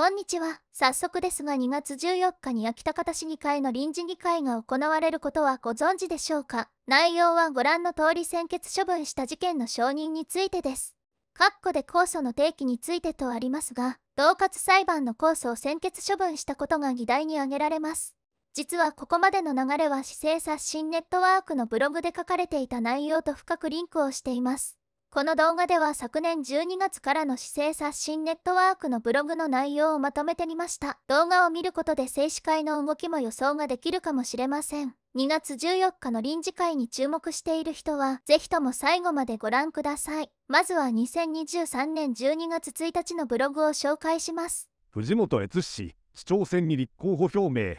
こんにちは。早速ですが2月14日に秋田方市議会の臨時議会が行われることはご存知でしょうか内容はご覧の通り先決処分した事件の承認についてです。括弧で控訴の提起についてとありますが、同活裁判の控訴を先決処分したことが議題に挙げられます。実はここまでの流れは市政刷新ネットワークのブログで書かれていた内容と深くリンクをしています。この動画では昨年12月からの市政刷新ネットワークのブログの内容をまとめてみました。動画を見ることで静止会の動きも予想ができるかもしれません。2月14日の臨時会に注目している人は、ぜひとも最後までご覧ください。まずは2023年12月1日のブログを紹介します。藤本悦氏、市長選に立候補表明。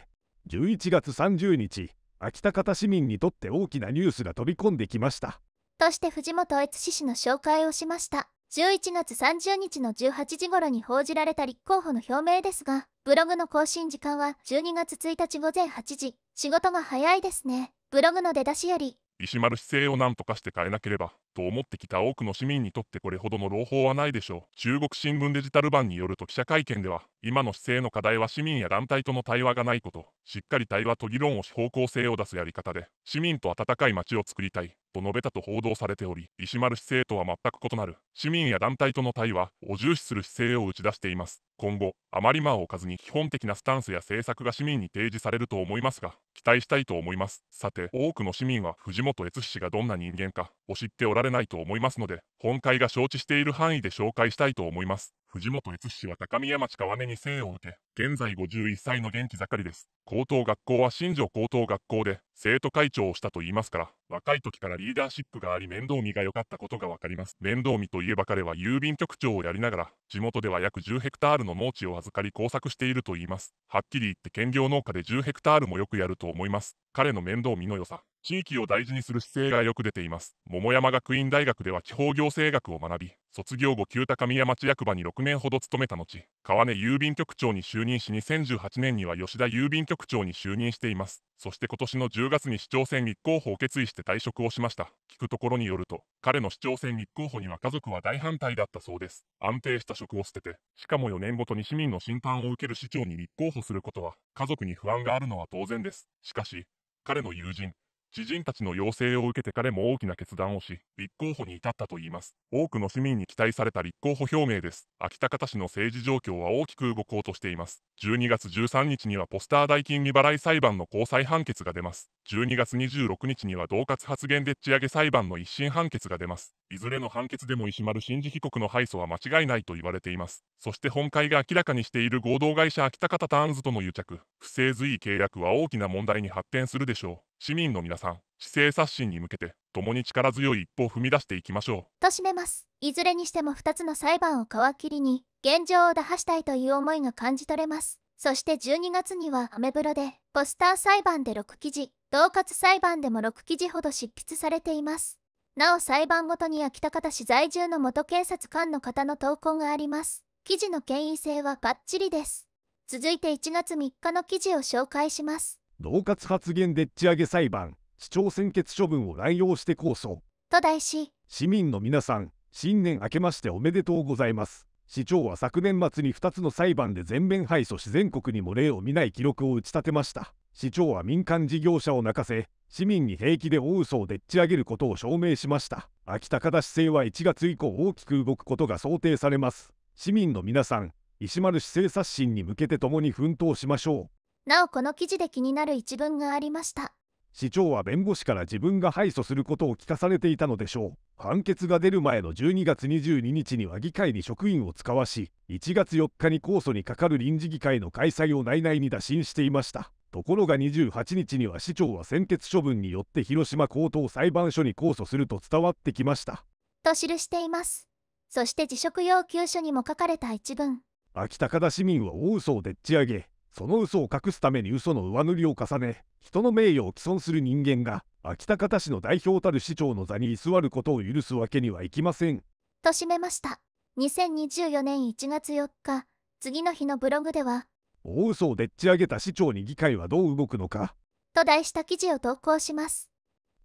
11月30日、秋田方市民にとって大きなニュースが飛び込んできました。として藤本悦氏氏の紹介をしました。11月30日の18時頃に報じられた立候補の表明ですが、ブログの更新時間は12月1日午前8時。仕事が早いですね。ブログの出だしより、石丸姿勢を何とかして変えなければ。と思ってきた多くの市民にとってこれほどの朗報はないでしょう。中国新聞デジタル版によると記者会見では、今の姿勢の課題は市民や団体との対話がないこと、しっかり対話と議論をし方向性を出すやり方で、市民と温かい街を作りたい、と述べたと報道されており、石丸姿勢とは全く異なる、市民や団体との対話を重視する姿勢を打ち出しています。今後、あまり間を置かずに基本的なスタンスや政策が市民に提示されると思いますが、期待したいと思います。さて、多くの市民は藤本悦氏がどんな人間かを知っておられないと思いますので、本会が承知している範囲で紹介したいと思います。藤本悦氏は高宮町川根に生を受け、現在51歳の元気盛りです。高等学校は新庄高等学校で生徒会長をしたと言いますから、若い時からリーダーシップがあり面倒見が良かったことがわかります。面倒見といえば彼は郵便局長をやりながら、地元では約10ヘクタールの農地を預かり工作していると言います。はっきり言って兼業農家で10ヘクタールもよくやると思います。彼の面倒見の良さ、地域を大事にする姿勢がよく出ています。桃山学院大学では地方行政学を学び、卒業後旧高宮町役場に6年ほど勤めた後、川根郵便局長に就任し2018年には吉田郵便局長に就任しています。そして今年の10月に市長選立候補を決意して退職をしました。聞くところによると、彼の市長選立候補には家族は大反対だったそうです。安定した職を捨てて、しかも4年ごとに市民の審判を受ける市長に立候補することは、家族に不安があるのは当然です。しかし、彼の友人、知人たちの要請を受けて彼も大きな決断をし、立候補に至ったといいます。多くの市民に期待された立候補表明です。秋田方市の政治状況は大きく動こうとしています。12月13日にはポスター代金未払い裁判の交際判決が出ます。12月26日には同活発言でっち上げ裁判の一審判決が出ます。いずれの判決でも石丸真司被告の敗訴は間違いないと言われています。そして本会が明らかにしている合同会社秋田方ターンズとの癒着、不正随意契約は大きな問題に発展するでしょう。市民の皆さん、姿勢刷新に向けて、共に力強い一歩を踏み出していきましょう。と締めます。いずれにしても2つの裁判を皮切りに、現状を打破したいという思いが感じ取れます。そして12月にはアメブロで、ポスター裁判で6記事、同括裁判でも6記事ほど執筆されています。なお裁判ごとに秋田方市在住の元警察官の方の投稿があります。記事の権威性はバッチリです。続いて1月3日の記事を紹介します。同活発言でっち上げ裁判、市長選決処分を乱用して控訴。と題し、市民の皆さん、新年明けましておめでとうございます。市長は昨年末に2つの裁判で全面敗訴し全国にも例を見ない記録を打ち立てました。市長は民間事業者を泣かせ、市民に平気で大嘘をでっち上げることを証明しました。秋高田市政は1月以降大きく動くことが想定されます。市民の皆さん、石丸市政刷新に向けて共に奮闘しましょう。なおこの記事で気になる一文がありました。市長は弁護士から自分が敗訴することを聞かされていたのでしょう判決が出る前の12月22日には議会に職員を使わし1月4日に控訴にかかる臨時議会の開催を内々に打診していましたところが28日には市長は専決処分によって広島高等裁判所に控訴すると伝わってきましたと記していますそして辞職要求書にも書かれた一文秋高田市民は大嘘をでっち上げその嘘を隠すために嘘の上塗りを重ね人の名誉を毀損する人間が秋高田市の代表たる市長の座に居座ることを許すわけにはいきませんと締めました2024年1月4日次の日のブログでは大嘘をでっち上げた市長に議会はどう動くのかと題した記事を投稿します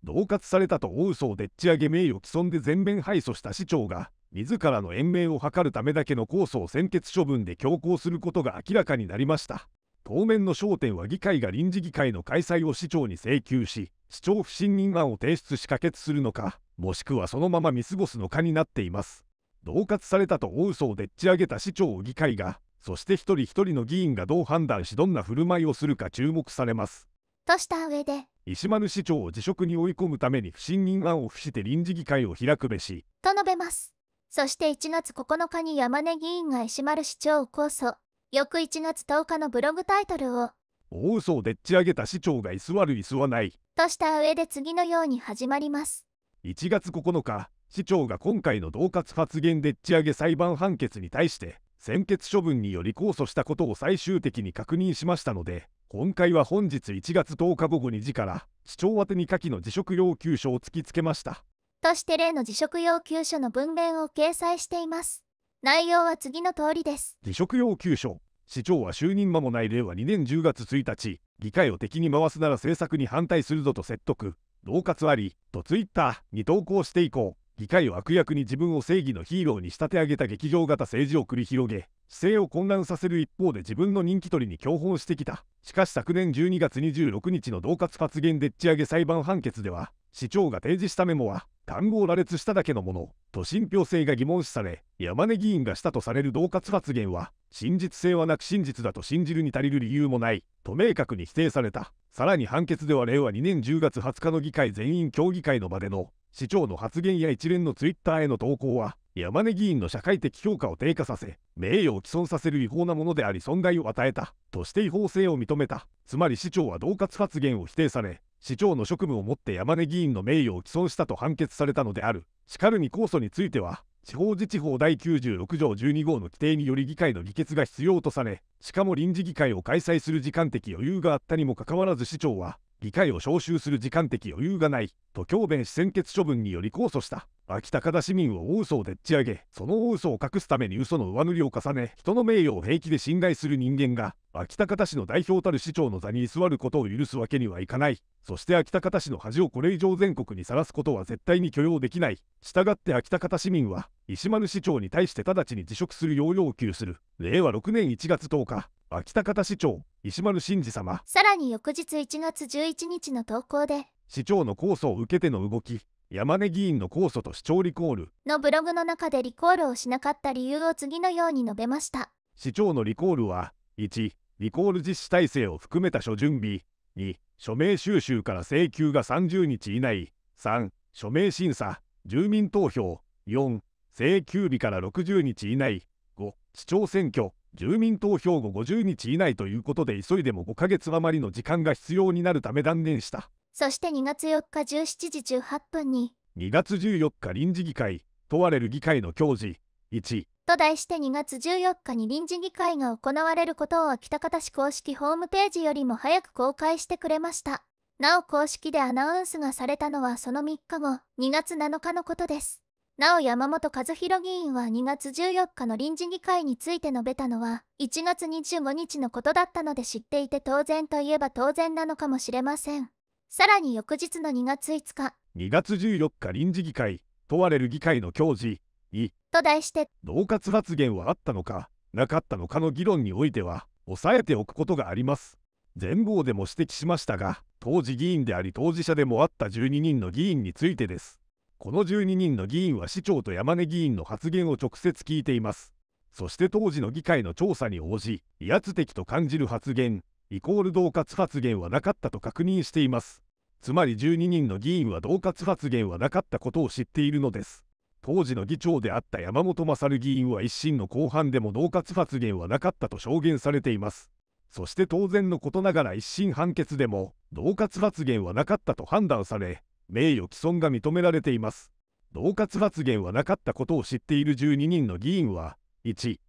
恫喝されたと大嘘をでっち上げ名誉毀損で全面敗訴した市長が自らの延命を図るためだけの控訴を専決処分で強行することが明らかになりました当面の焦点は議会が臨時議会の開催を市長に請求し市長不信任案を提出し可決するのかもしくはそのまま見過ごすのかになっています恫喝されたと大嘘をでっち上げた市長を議会がそして一人一人の議員がどう判断しどんな振る舞いをするか注目されます。とした上で石丸市長を辞職に追い込むために不信任案を付して臨時議会を開くべし。と述べます。そして1月9日に山根議員が石丸市長を控訴。翌1月10日のブログタイトルを大嘘をでっち上げた市長が居座る居座ないとした上で次のように始まります1月9日市長が今回の恫喝発言でっち上げ裁判判決に対して専決処分により控訴したことを最終的に確認しましたので、今回は本日1月10日午後2時から、市長宛に下記の辞職要求書を突きつけました。として例の辞職要求書の文面を掲載しています。内容は次の通りです。辞職要求書、市長は就任間もない令和2年10月1日、議会を敵に回すなら政策に反対するぞと説得、恫喝あり、とツイッターに投稿していこう。議会を悪役に自分を正義のヒーローに仕立て上げた劇場型政治を繰り広げ姿勢を混乱させる一方で自分の人気取りに強奔してきたしかし昨年12月26日の恫喝発言でっち上げ裁判判決では市長が提示したメモは単語を羅列しただけのものと信憑性が疑問視され山根議員がしたとされる恫喝発言は真実性はなく真実だと信じるに足りる理由もないと明確に否定されたさらに判決では令和2年10月20日の議会全員協議会の場での市長の発言や一連のツイッターへの投稿は山根議員の社会的評価を低下させ名誉を毀損させる違法なものであり損害を与えたとして違法性を認めたつまり市長は恫喝発言を否定され市長の職務をもって山根議員の名誉を毀損したと判決されたのであるしかるに控訴については地方自治法第96条12号の規定により議会の議決が必要とされしかも臨時議会を開催する時間的余裕があったにもかかわらず市長は議会を招集する時間的余裕がないと強弁し専決処分により控訴した秋高田市民を大嘘をでっち上げその大嘘を隠すために嘘の上塗りを重ね人の名誉を平気で侵害する人間が秋高田市の代表たる市長の座に居座ることを許すわけにはいかないそして秋高田市の恥をこれ以上全国にさらすことは絶対に許容できないしたがって秋高田市民は石丸市長に対して直ちに辞職するよう要求する令和6年1月10日秋田方市長石丸真二様さらに翌日1月11日の投稿で市長の控訴を受けての動き山根議員の控訴と市長リコールのブログの中でリコールをしなかった理由を次のように述べました市長のリコールは1リコール実施体制を含めた諸準備2署名収集から請求が30日以内3署名審査住民投票4請求日から60日以内5市長選挙住民投票後50日以内ということで急いでも5ヶ月余りの時間が必要になるため断念したそして2月4日17時18分に2月14日臨時議会問われる議会の教示1と題して2月14日に臨時議会が行われることを秋田方市公式ホームページよりも早く公開してくれましたなお公式でアナウンスがされたのはその3日後2月7日のことですなお山本和弘議員は2月14日の臨時議会について述べたのは1月25日のことだったので知っていて当然といえば当然なのかもしれませんさらに翌日の2月5日2月14日臨時議会問われる議会の教示にと題して同活発言はあったのかなかったのかの議論においては抑えておくことがあります全貌でも指摘しましたが当時議員であり当事者でもあった12人の議員についてですこの12人の議員は市長と山根議員の発言を直接聞いていますそして当時の議会の調査に応じ威圧的と感じる発言イコール恫喝発言はなかったと確認していますつまり12人の議員は恫喝発言はなかったことを知っているのです当時の議長であった山本勝議員は一審の後半でも恫喝発言はなかったと証言されていますそして当然のことながら一審判決でも恫喝発言はなかったと判断され名誉毀損が認められています。恫喝発言はなかったことを知っている12人の議員は、1、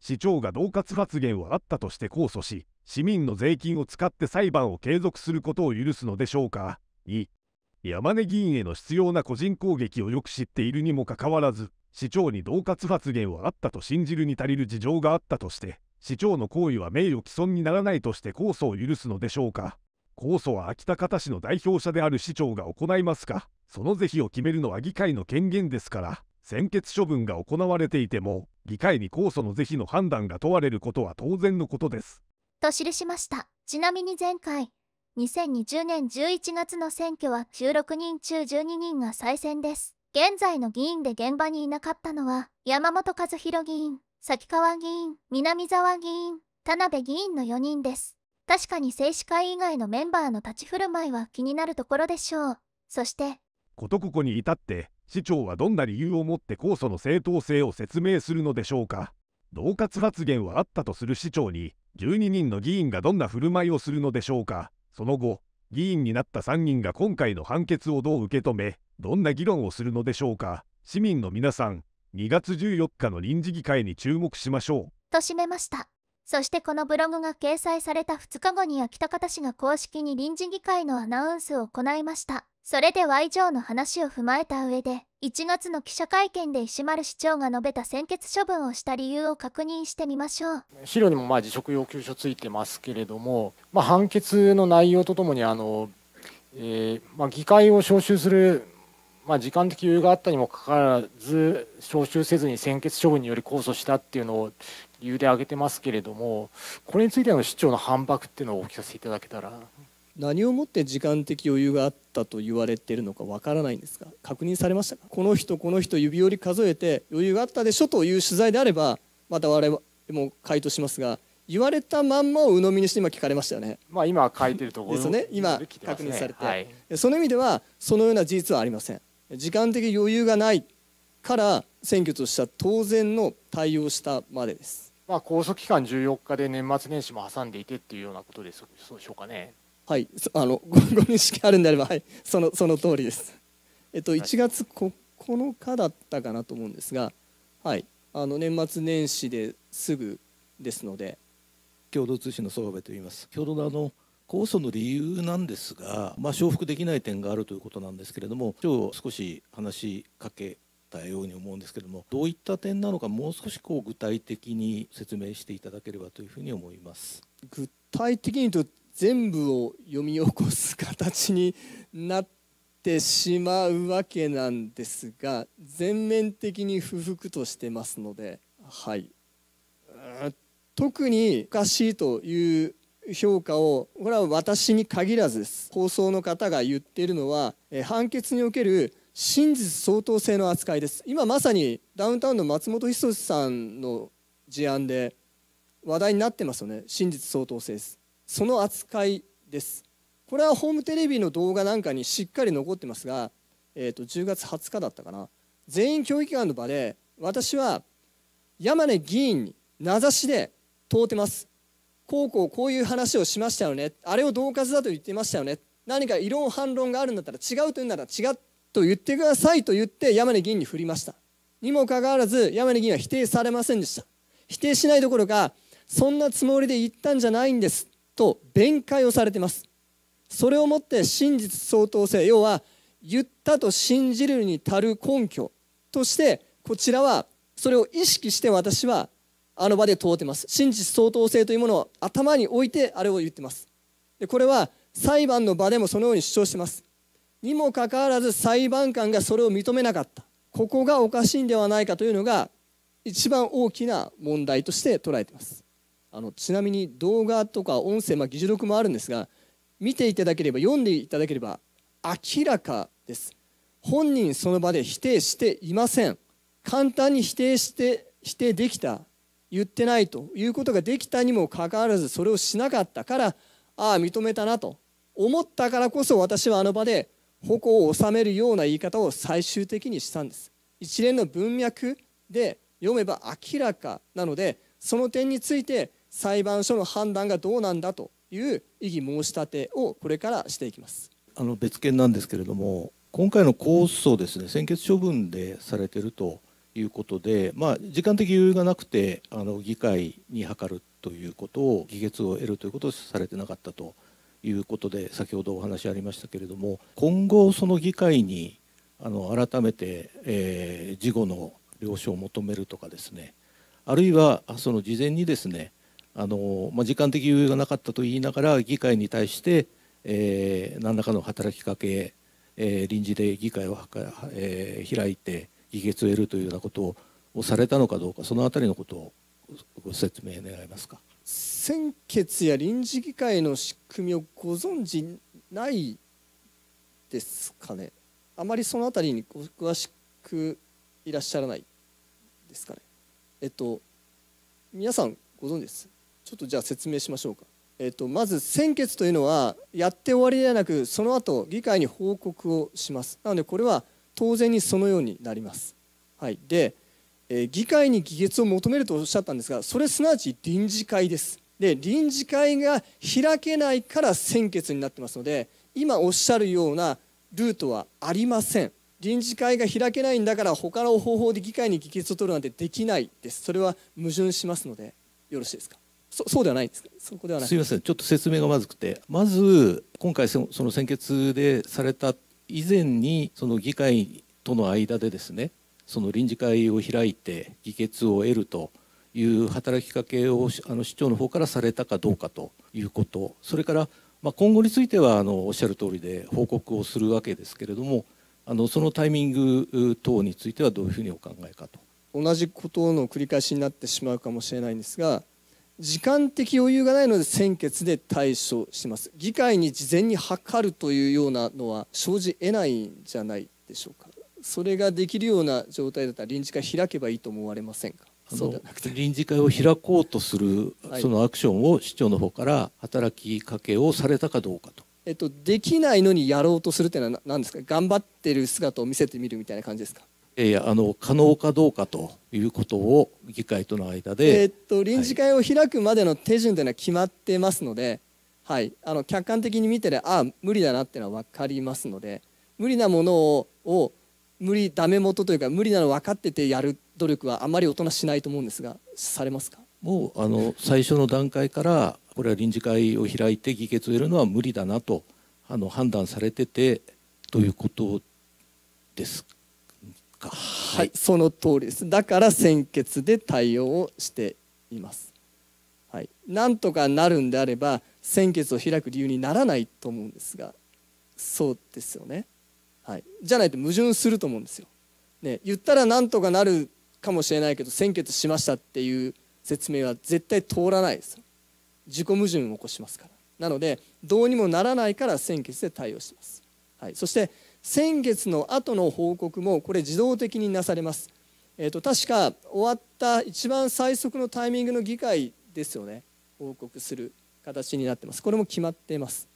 市長が恫喝発言はあったとして控訴し、市民の税金を使って裁判を継続することを許すのでしょうか。2、山根議員への必要な個人攻撃をよく知っているにもかかわらず、市長に恫喝発言はあったと信じるに足りる事情があったとして、市長の行為は名誉毀損にならないとして控訴を許すのでしょうか。控訴は秋田方市の代表者である市長が行いますかその是非を決めるのは議会の権限ですから、専決処分が行われていても、議会に控訴の是非の判断が問われることは当然のことです。と記しました。ちなみに前回、2020年11月の選挙は16人中12人が再選です。現在の議員で現場にいなかったのは、山本和弘議員、崎川議員、南沢議員、田辺議員の4人です。確かに製紙会以外のメンバーの立ち振る舞いは気になるところでしょうそしてことここに至って市長はどんな理由をもって控訴の正当性を説明するのでしょうか恫喝発言はあったとする市長に12人の議員がどんな振る舞いをするのでしょうかその後議員になった3人が今回の判決をどう受け止めどんな議論をするのでしょうか市民の皆さん2月14日の臨時議会に注目しましょうと締めましたそしてこのブログが掲載された2日後に秋田方氏が公式に臨時議会のアナウンスを行いました。それでは以上の話を踏まえた上で、1月の記者会見で石丸市長が述べた専決処分をした理由を確認してみましょう。資料にもまあ辞職要求書ついてますけれども、まあ、判決の内容とともにあの、えー、まあ、議会を招集する、まあ、時間的余裕があったにもかかわらず招集せずに専決処分により控訴したっていうのを理由で挙げてますけれどもこれについての市長の反駁っていうのをお聞かせいただけたら何をもって時間的余裕があったと言われているのかわからないんですが確認されましたかこの人この人指折り数えて余裕があったでしょという取材であればまた我々も回答しますが言われたまんまを鵜呑みにして今聞かれましたよね。まあ今書いてるところですね。今確認されて、はい、その意味ではそのような事実はありません。時間的余裕がないから選挙とした当然の対応したまでです。まあ、控訴期間14日で年末年始も挟んでいてっていうようなことです、そうでしょうかね。はい、あの ご認識あるんであれば、はい、そのその通りです。えっと、1月9日だったかなと思うんですが、はい、あの年末年始ですぐですので。共同通信の総部と言います。共同のあの控訴の理由なんですが、まあ、承服できない点があるということなんですけれども今日少し話しかけたように思うんですけどもどういった点なのかもう少しこう具体的に説明していただければというふうに思います具体的に言うと全部を読み起こす形になってしまうわけなんですが全面的に不服としてますのではい特におかしいという評価をこれは私に限らずです放送の方が言っているのは判決における真実相当性の扱いです今まさにダウンタウンの松本人志さんの事案で話題になってますよね真実相当性ですその扱いですこれはホームテレビの動画なんかにしっかり残ってますが、えーと、10月20日だったかな全員教育議会の場で私は山根議員に名指しで問うてますこうこうこういう話をしましたよねあれを恫喝だと言ってましたよね何か異論反論があるんだったら違うというなら違と言ってくださいと言って山根議員に振りましたにもかかわらず山根議員は否定されませんでした否定しないどころかそんなつもりで言ったんじゃないんですと弁解をされてますそれをもって真実相当性要は言ったと信じるに足る根拠としてこちらはそれを意識して私はあの場で問うてます真実相当性というものを頭に置いてあれを言ってますでこれは裁判の場でもそのように主張してますにもかかわらず裁判官がそれを認めなかったここがおかしいんではないかというのが一番大きな問題として捉えていますあのちなみに動画とか音声、まあ、議事録もあるんですが見ていただければ読んでいただければ明らかです本人その場で否定していません簡単に否定して否定できた言ってないということができたにもかかわらずそれをしなかったからああ認めたなと思ったからこそ私はあの場で矛を収めるような言い方を最終的にしたんです一連の文脈で読めば明らかなのでその点について裁判所の判断がどうなんだという異議申し立てをこれからしていきますあの別件なんですけれども今回の控訴をですね専決処分でされてるということで、まあ、時間的余裕がなくてあの議会に諮るということを議決を得るということをされてなかったということで先ほどお話ありましたけれども今後その議会にあの改めて、えー、事後の了承を求めるとかですねあるいはその事前にですねあの、まあ、時間的余裕がなかったと言いながら議会に対して、えー、何らかの働きかけ、えー、臨時で議会を、えー、開いて議決を得るというようなことをされたのかどうかその辺りのことをご説明願えますか。選決や臨時議会の仕組みをご存じないですかねあまりその辺りに詳しくいらっしゃらないですかねえっと皆さんご存知ですちょっとじゃあ説明しましょうか、えっと、まず先決というのはやって終わりではなくその後議会に報告をしますなのでこれは当然にそのようになりますはいでえ議会に議決を求めるとおっしゃったんですがそれすなわち臨時会ですで臨時会が開けないから先決になってますので今おっしゃるようなルートはありません臨時会が開けないんだから他の方法で議会に議決を取るなんてできないですそれは矛盾しますのでよろしいですかそそうではないですかそこではないすみませんちょっと説明がまずくてまず今回その先決でされた以前にその議会との間でですねその臨時会を開いて議決を得るという働きかけをあの市長の方からされたかどうかということそれから、まあ、今後についてはあのおっしゃる通りで報告をするわけですけれどもあのそのタイミング等についてはどういうふうにお考えかと。同じことの繰り返しになってしまうかもしれないんですが時間的余裕がないので先決で対処します議会に事前に諮るというようなのは生じえないんじゃないでしょうかそれができるような状態だったら臨時会開けばいいと思われませんかそう臨時会を開こうとする、そのアクションを市長の方から働きかけをされたかどうかと。えっと、できないのにやろうとするっていうのは何ですか頑張ってる姿を見せてみるみたいな感じですかいやあの可能かどうかということを議会との間で、えっと、臨時会を開くまでの手順というのは決まってますので、はい、あの客観的に見てでああ無理だなっていうのは分かりますので無理なものを無理ダメ元というか無理なの分かっててやる努力はあまり大人しないと思うんですがされますかもうあの最初の段階からこれは臨時会を開いて議決を得るのは無理だなとあの判断されててということですか、はい、はい、その通りですだから先決で対応をしています、はい、なんとかなるんであれば先決を開く理由にならないと思うんですがそうですよねはい、じゃないと矛盾すると思うんですよ、ね、言ったらなんとかなるかもしれないけど先決しましたっていう説明は絶対通らないです自己矛盾を起こしますからなのでどうにもならないから先決で対応します、はい、そして先月の後の報告もこれ自動的になされます、えーと、と確か終わった一番最速のタイミングの議会ですよね報告する形になってますこれも決まっています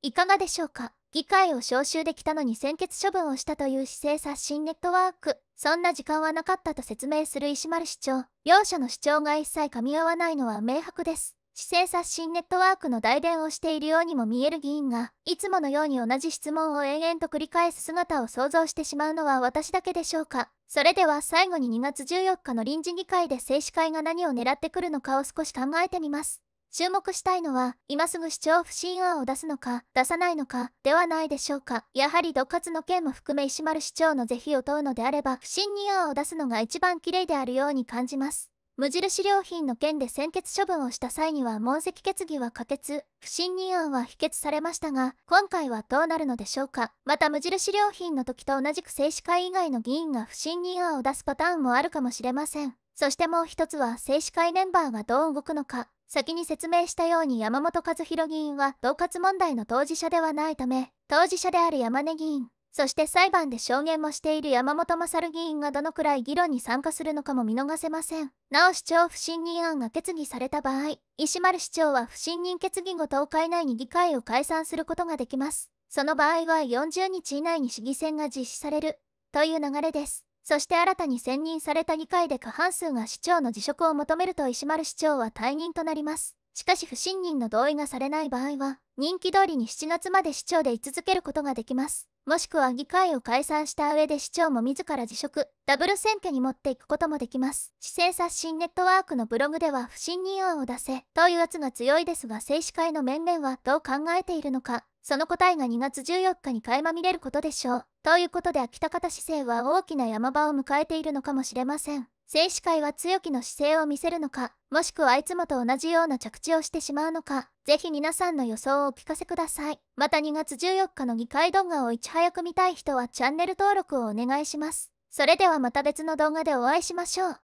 いかがでしょうか議会を招集できたのに専決処分をしたという姿勢刷新ネットワーク。そんな時間はなかったと説明する石丸市長。両者の主張が一切噛み合わないのは明白です。姿勢刷新ネットワークの代弁をしているようにも見える議員が、いつものように同じ質問を延々と繰り返す姿を想像してしまうのは私だけでしょうか。それでは最後に2月14日の臨時議会で政治会が何を狙ってくるのかを少し考えてみます。注目したいのは、今すぐ市長不信案を出すのか、出さないのか、ではないでしょうか。やはり独活の件も含め石丸市長の是非を問うのであれば、不信任案を出すのが一番綺麗であるように感じます。無印良品の件で専決処分をした際には問責決議は可決、不信任案は否決されましたが、今回はどうなるのでしょうか。また無印良品の時と同じく政治会以外の議員が不信任案を出すパターンもあるかもしれません。そしてもう一つは政治会メンバーがどう動くのか。先に説明したように山本和弘議員は同括問題の当事者ではないため、当事者である山根議員、そして裁判で証言もしている山本勝議員がどのくらい議論に参加するのかも見逃せません。なお市長不信任案が決議された場合、石丸市長は不信任決議後10日以内に議会を解散することができます。その場合は40日以内に市議選が実施されるという流れです。そして新たに選任された議会で過半数が市長の辞職を求めると石丸市長は退任となります。しかし不信任の同意がされない場合は、人気通りに7月まで市長で居続けることができます。もしくは議会を解散した上で市長も自ら辞職、ダブル選挙に持っていくこともできます。市政刷新ネットワークのブログでは不信任案を出せという圧が強いですが政治会の面々はどう考えているのか、その答えが2月14日に垣間見れることでしょう。ということで秋田方市政は大きな山場を迎えているのかもしれません。静止会は強気の姿勢を見せるのか、もしくはいつもと同じような着地をしてしまうのか、ぜひ皆さんの予想をお聞かせください。また2月14日の議会動画をいち早く見たい人はチャンネル登録をお願いします。それではまた別の動画でお会いしましょう。